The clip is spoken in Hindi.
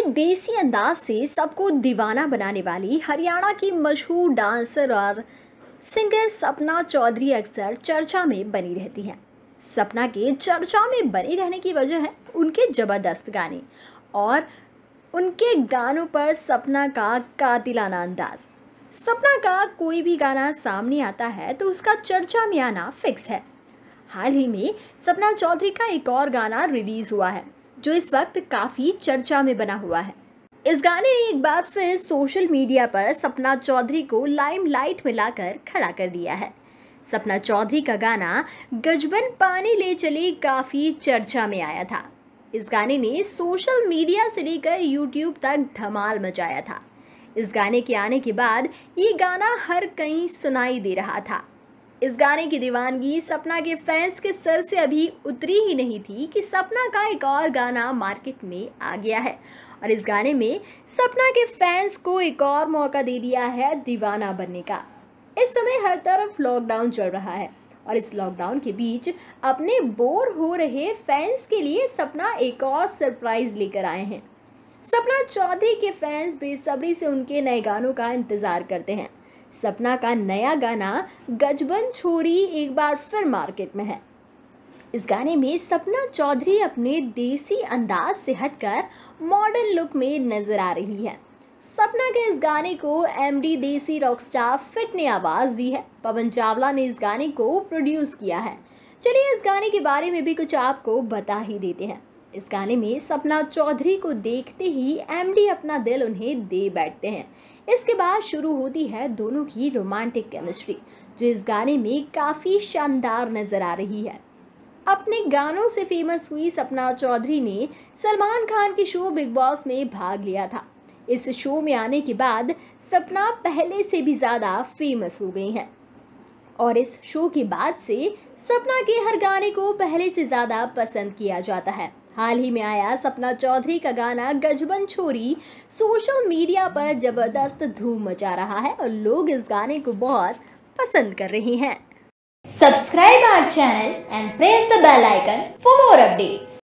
अपने देसी अंदाज से सबको दीवाना बनाने वाली हरियाणा की मशहूर डांसर और सिंगर सपना चौधरी अक्सर चर्चा में बनी रहती हैं सपना के चर्चा में बने रहने की वजह है उनके ज़बरदस्त गाने और उनके गानों पर सपना का कातिलाना अंदाज सपना का कोई भी गाना सामने आता है तो उसका चर्चा में आना फिक्स है हाल ही में सपना चौधरी का एक और गाना रिलीज़ हुआ है जो इस वक्त काफ़ी चर्चा में बना हुआ है इस गाने ने एक बार फिर सोशल मीडिया पर सपना चौधरी को लाइम लाइट में लाकर खड़ा कर दिया है सपना चौधरी का गाना गजबन पानी ले चले काफ़ी चर्चा में आया था इस गाने ने सोशल मीडिया से लेकर यूट्यूब तक धमाल मचाया था इस गाने के आने के बाद ये गाना हर कहीं सुनाई दे रहा था इस गाने की दीवानगी सपना के फैंस के सर से अभी उतरी ही नहीं थी कि सपना का एक और गाना मार्केट में आ गया है और इस गाने में सपना के फैंस को एक और मौका दे दिया है दीवाना बनने का इस समय हर तरफ लॉकडाउन चल रहा है और इस लॉकडाउन के बीच अपने बोर हो रहे फैंस के लिए सपना एक और सरप्राइज लेकर आए हैं सपना चौधरी के फैंस बेसब्री से उनके नए गानों का इंतज़ार करते हैं सपना का नया गाना गजबन छोरी एक बार फिर मार्केट में है इस गाने में सपना चौधरी अपने देसी अंदाज से हटकर मॉडर्न लुक में नजर आ रही है सपना के इस गाने को एमडी देसी रॉकस्टार फिट ने आवाज़ दी है पवन चावला ने इस गाने को प्रोड्यूस किया है चलिए इस गाने के बारे में भी कुछ आपको बता ही देते हैं इस गाने में सपना चौधरी को देखते ही एमडी अपना दिल उन्हें दे बैठते हैं इसके बाद शुरू होती है दोनों की रोमांटिक केमिस्ट्री जो इस गाने में काफ़ी शानदार नज़र आ रही है अपने गानों से फेमस हुई सपना चौधरी ने सलमान खान के शो बिग बॉस में भाग लिया था इस शो में आने के बाद सपना पहले से भी ज़्यादा फेमस हो गई हैं और इस शो के बाद से सपना के हर गाने को पहले से ज़्यादा पसंद किया जाता है हाल ही में आया सपना चौधरी का गाना गजबन छोरी सोशल मीडिया पर जबरदस्त धूम मचा रहा है और लोग इस गाने को बहुत पसंद कर रहे हैं subscribe our channel and press the bell icon for more updates